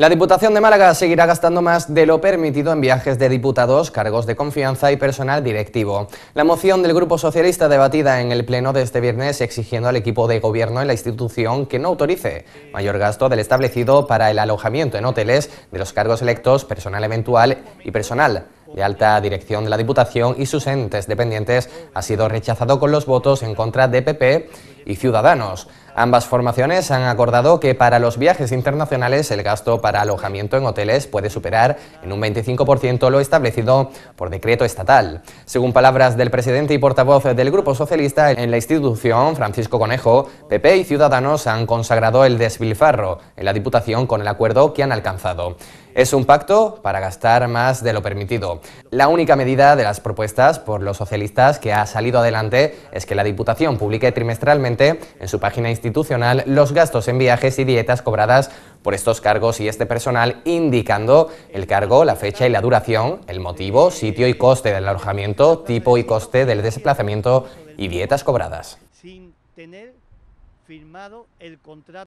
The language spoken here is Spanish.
La Diputación de Málaga seguirá gastando más de lo permitido en viajes de diputados, cargos de confianza y personal directivo. La moción del Grupo Socialista debatida en el Pleno de este viernes exigiendo al equipo de gobierno en la institución que no autorice mayor gasto del establecido para el alojamiento en hoteles de los cargos electos, personal eventual y personal de alta dirección de la Diputación y sus entes dependientes ha sido rechazado con los votos en contra de PP y Ciudadanos. Ambas formaciones han acordado que para los viajes internacionales el gasto para alojamiento en hoteles puede superar en un 25% lo establecido por decreto estatal. Según palabras del presidente y portavoz del Grupo Socialista en la institución, Francisco Conejo, PP y Ciudadanos han consagrado el desbilfarro en la Diputación con el acuerdo que han alcanzado. Es un pacto para gastar más de lo permitido. La única medida de las propuestas por los socialistas que ha salido adelante es que la Diputación publique trimestralmente en su página institucional institucional los gastos en viajes y dietas cobradas por estos cargos y este personal, indicando el cargo, la fecha y la duración, el motivo, sitio y coste del alojamiento, tipo y coste del desplazamiento y dietas cobradas. Sin tener firmado el contrato.